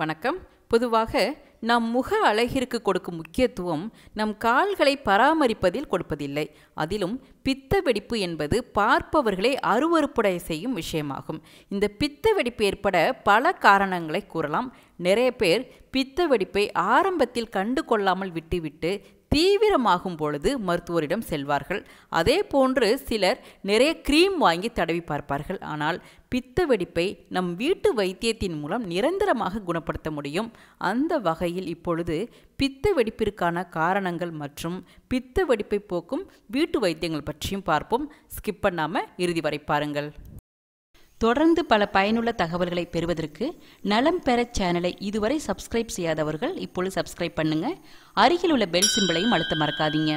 வணக்கம் பொதுவாக நம் முக அழகிற்கு கொடுக்கும் முக்கியத்துவம் நம் கால்களை பராமரிப்பதில் கொடுப்பதில்லை அதிலும் பித்த வெடிப்பு என்பது பார்ப்பவர்களை அருவறுப்புடைய செய்யும் விஷயமாகும் இந்த பித்த வெடிப்பு ஏற்பட பல காரணங்களை கூறலாம் நிறைய பேர் பித்த வெடிப்பை ஆரம்பத்தில் கண்டு கொள்ளாமல் விட்டுவிட்டு தீவிரமாகும் பொழுது மருத்துவரிடம் செல்வார்கள் அதே போன்று சிலர் நிறைய க்ரீம் வாங்கி தடவி பார்ப்பார்கள் ஆனால் பித்த வெடிப்பை நம் வீட்டு வைத்தியத்தின் மூலம் நிரந்தரமாக குணப்படுத்த முடியும் அந்த வகையில் இப்பொழுது பித்த வெடிப்பிற்கான காரணங்கள் மற்றும் பித்த வெடிப்பை போக்கும் வீட்டு வைத்தியங்கள் பற்றியும் பார்ப்போம் ஸ்கிப் பண்ணாமல் இறுதி வரை பாருங்கள் தொடர்ந்து பல பயனுள்ள தகவல்களை பெறுவதற்கு நலம் பெற சேனலை இதுவரை சப்ஸ்கிரைப் செய்யாதவர்கள் இப்பொழுது சப்ஸ்கிரைப் பண்ணுங்க அருகில் உள்ள பெல் சிம்பிளையும் அழுத்த மறக்காதீங்க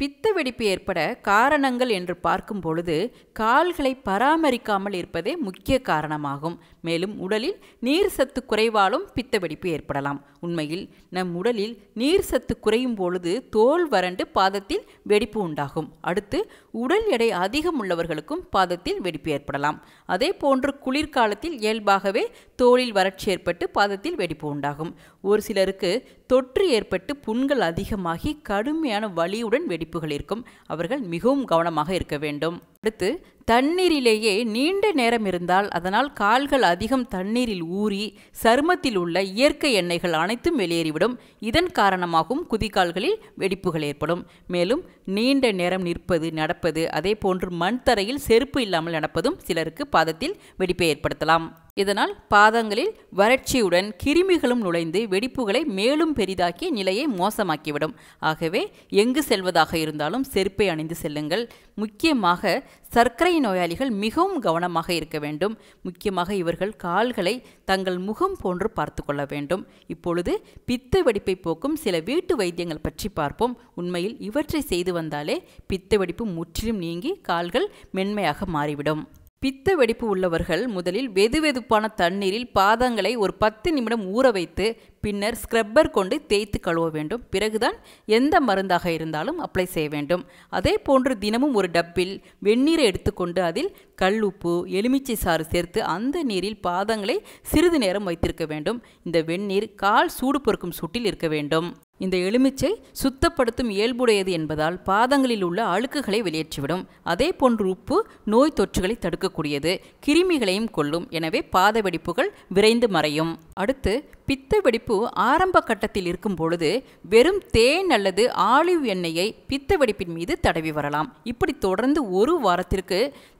பித்த வெடிப்பு ஏற்பட காரணங்கள் என்று பார்க்கும் பொழுது கால்களை பராமரிக்காமல் இருப்பதே முக்கிய காரணமாகும் மேலும் உடலில் நீர் சத்து குறைவாலும் பித்த வெடிப்பு ஏற்படலாம் உண்மையில் நம் உடலில் நீர் சத்து குறையும் பொழுது தோல் வறண்டு பாதத்தில் வெடிப்பு உண்டாகும் அடுத்து உடல் எடை அதிகம் உள்ளவர்களுக்கும் பாதத்தில் வெடிப்பு ஏற்படலாம் அதே போன்று குளிர்காலத்தில் இயல்பாகவே தோளில் வறட்சி ஏற்பட்டு பாதத்தில் வெடிப்பு உண்டாகும் ஒரு சிலருக்கு தொற்று ஏற்பட்டு புண்கள் அதிகமாகி கடுமையான வலியுடன் வெடி வெடிப்புகள் இருக்கும் அவர்கள் மிகவும் கவனமாக இருக்க வேண்டும் அடுத்து தண்ணீரிலேயே நீண்ட நேரம் இருந்தால் அதனால் கால்கள் அதிகம் தண்ணீரில் ஊறி சருமத்தில் உள்ள இயற்கை எண்ணெய்கள் அனைத்தும் வெளியேறிவிடும் இதன் காரணமாகவும் குதிகால்களில் வெடிப்புகள் ஏற்படும் மேலும் நீண்ட நேரம் நிற்பது நடப்பது அதே போன்று மண் தரையில் செருப்பு இல்லாமல் நடப்பதும் சிலருக்கு பாதத்தில் வெடிப்பை ஏற்படுத்தலாம் இதனால் பாதங்களில் வறட்சியுடன் கிருமிகளும் நுழைந்து வெடிப்புகளை மேலும் பெரிதாக்கி நிலையை மோசமாக்கிவிடும் ஆகவே எங்கு செல்வதாக இருந்தாலும் செருப்பை அணிந்து செல்லுங்கள் முக்கியமாக சர்க்கரை நோயாளிகள் மிகவும் கவனமாக இருக்க வேண்டும் முக்கியமாக இவர்கள் கால்களை தங்கள் முகம் போன்று பார்த்து கொள்ள வேண்டும் இப்பொழுது பித்த வெடிப்பை போக்கும் சில வீட்டு வைத்தியங்கள் பற்றி பார்ப்போம் உண்மையில் இவற்றை செய்து வந்தாலே பித்த வெடிப்பு முற்றிலும் நீங்கி கால்கள் மென்மையாக மாறிவிடும் பித்த வெடிப்பு உள்ளவர்கள் முதலில் வெதுவெதுப்பான தண்ணீரில் பாதங்களை ஒரு பத்து நிமிடம் ஊற வைத்து பின்னர் ஸ்க்ரப்பர் கொண்டு தேய்த்து கழுவ வேண்டும் பிறகுதான் எந்த மருந்தாக இருந்தாலும் அப்ளை செய்ய வேண்டும் அதே போன்று தினமும் ஒரு டப்பில் வெந்நீரை எடுத்துக்கொண்டு அதில் கல்லுப்பு எலுமிச்சை சாறு சேர்த்து அந்த நீரில் பாதங்களை சிறிது நேரம் வைத்திருக்க வேண்டும் இந்த வெந்நீர் கால் சூடு பொறுக்கும் சூட்டில் இருக்க வேண்டும் இந்த எலுமிச்சை சுத்தப்படுத்தும் இயல்புடையது என்பதால் பாதங்களில் உள்ள அழுக்குகளை வெளியேற்றிவிடும் அதே போன்று உப்பு நோய் தொற்றுகளை தடுக்கக்கூடியது கிருமிகளையும் கொள்ளும் எனவே பாத வெடிப்புகள் விரைந்து மறையும் அடுத்து பித்த வெடிப்பு ஆரம்ப கட்டத்தில் இருக்கும் பொழுது வெறும் தேன் அல்லது ஆலிவ் எண்ணெயை பித்த வெடிப்பின் மீது தடவி வரலாம் இப்படி தொடர்ந்து ஒரு வாரத்திற்கு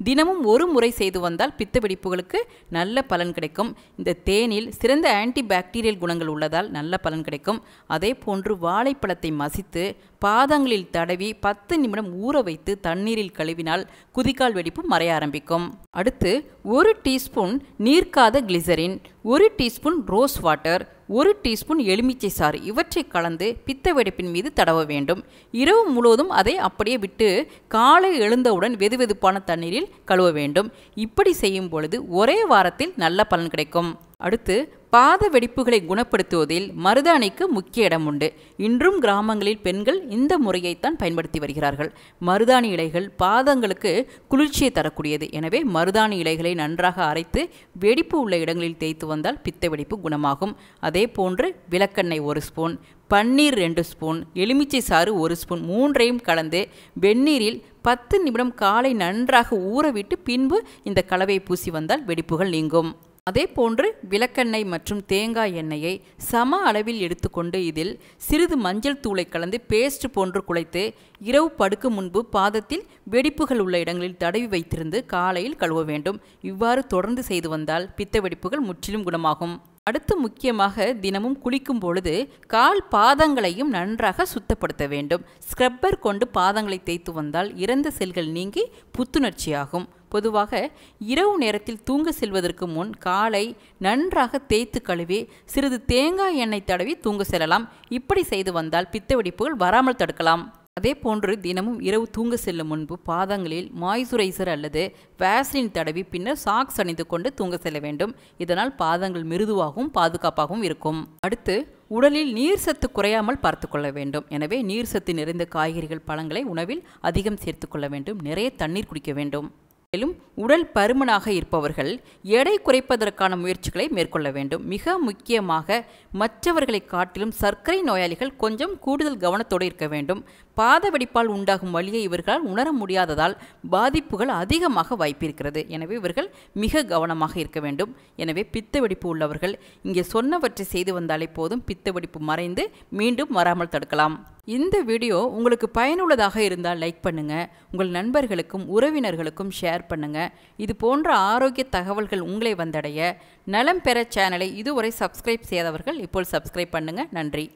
தினமும் ஒரு முறை செய்து வந்தால் பித்த வெடிப்புகளுக்கு நல்ல பலன் கிடைக்கும் இந்த தேனில் சிறந்த ஆன்டி பாக்டீரியல் குணங்கள் உள்ளதால் நல்ல பலன் கிடைக்கும் அதே போன்று வாழைப்பழத்தை மசித்து பாதங்களில் தடவி பத்து நிமிடம் ஊற வைத்து தண்ணீரில் கழுவினால் குதிக்கால் வெடிப்பு மறைய ஆரம்பிக்கும் அடுத்து ஒரு டீஸ்பூன் நீர்க்காத கிளிசரின் ஒரு டீஸ்பூன் ரோஸ் வாட்டர் ஒரு டீஸ்பூன் எலுமிச்சை சாறு இவற்றை கலந்து பித்த வெடிப்பின் மீது தடவ வேண்டும் இரவு முழுவதும் அதை அப்படியே விட்டு காலை எழுந்தவுடன் வெதுவெதுப்பான தண்ணீரில் கழுவ வேண்டும் இப்படி செய்யும் பொழுது ஒரே வாரத்தில் நல்ல பலன் கிடைக்கும் அடுத்து பாத வெடிப்புகளை குணப்படுத்துவதில் மருதாணிக்கு முக்கிய இடம் உண்டு இன்றும் கிராமங்களில் பெண்கள் இந்த முறையைத்தான் பயன்படுத்தி வருகிறார்கள் மருதாணி இலைகள் பாதங்களுக்கு குளிர்ச்சியை தரக்கூடியது எனவே மருதாணி இலைகளை நன்றாக அரைத்து வெடிப்பு உள்ள இடங்களில் தேய்த்து வந்தால் பித்த வெடிப்பு குணமாகும் அதே போன்று விளக்கெண்ணெய் ஒரு ஸ்பூன் பன்னீர் ரெண்டு ஸ்பூன் எலுமிச்சை சாறு ஒரு ஸ்பூன் மூன்றையும் கலந்து வெந்நீரில் பத்து நிமிடம் காலை நன்றாக ஊறவிட்டு பின்பு இந்த கலவையை பூசி வந்தால் வெடிப்புகள் நீங்கும் அதே போன்று விளக்கெண்ணெய் மற்றும் தேங்காய் எண்ணெயை சம அளவில் எடுத்துக்கொண்டு இதில் சிறிது மஞ்சள் தூளை கலந்து பேஸ்ட் போன்று குழைத்து இரவு படுக்கு முன்பு பாதத்தில் வெடிப்புகள் உள்ள இடங்களில் தடவி வைத்திருந்து காலையில் கழுவ வேண்டும் இவ்வாறு தொடர்ந்து செய்து வந்தால் பித்த வெடிப்புகள் முற்றிலும் குணமாகும் அடுத்து முக்கியமாக தினமும் குளிக்கும் பொழுது கால் பாதங்களையும் நன்றாக சுத்தப்படுத்த வேண்டும் ஸ்க்ரப்பர் கொண்டு பாதங்களை தேய்த்து வந்தால் இறந்த செல்கள் நீங்கி புத்துணர்ச்சியாகும் பொதுவாக இரவு நேரத்தில் தூங்க செல்வதற்கு முன் காலை நன்றாக தேய்த்து கழுவி சிறிது தேங்காய் எண்ணெய் தடவி தூங்க செல்லலாம் இப்படி செய்து வந்தால் பித்த வெடிப்புகள் வராமல் தடுக்கலாம் அதே போன்று தினமும் இரவு தூங்க செல்லும் முன்பு பாதங்களில் மாய்சுரைசர் அல்லது வேஸ்லின் தடவி பின்னர் சாக்ஸ் அணிந்து கொண்டு தூங்க செல்ல வேண்டும் இதனால் பாதங்கள் மிருதுவாகவும் பாதுகாப்பாகவும் இருக்கும் அடுத்து உடலில் நீர் சத்து குறையாமல் பார்த்து கொள்ள வேண்டும் எனவே நீர் சத்து நிறைந்த காய்கறிகள் பழங்களை உணவில் அதிகம் சேர்த்து கொள்ள வேண்டும் நிறைய தண்ணீர் குடிக்க வேண்டும் மேலும் உடல் பருமனாக இருப்பவர்கள் எடை குறைப்பதற்கான முயற்சிகளை மேற்கொள்ள வேண்டும் மிக முக்கியமாக மற்றவர்களை காட்டிலும் சர்க்கரை நோயாளிகள் கொஞ்சம் கூடுதல் கவனத்தோடு இருக்க வேண்டும் பாத வெடிப்பால் உண்டாகும் வழியை இவர்களால் உணர முடியாததால் பாதிப்புகள் அதிகமாக வாய்ப்பிருக்கிறது எனவே இவர்கள் மிக கவனமாக இருக்க வேண்டும் எனவே பித்த வெடிப்பு உள்ளவர்கள் இங்கே சொன்னவற்றை செய்து வந்தாலே போதும் பித்த வெடிப்பு மறைந்து மீண்டும் வராமல் தடுக்கலாம் இந்த வீடியோ உங்களுக்கு பயனுள்ளதாக இருந்தால் லைக் பண்ணுங்கள் உங்கள் நண்பர்களுக்கும் உறவினர்களுக்கும் ஷேர் பண்ணுங்கள் இது போன்ற ஆரோக்கிய தகவல்கள் உங்களை வந்தடைய நலம் பெற சேனலை இதுவரை சப்ஸ்கிரைப் செய்தவர்கள் இப்போ சப்ஸ்கிரைப் பண்ணுங்கள் நன்றி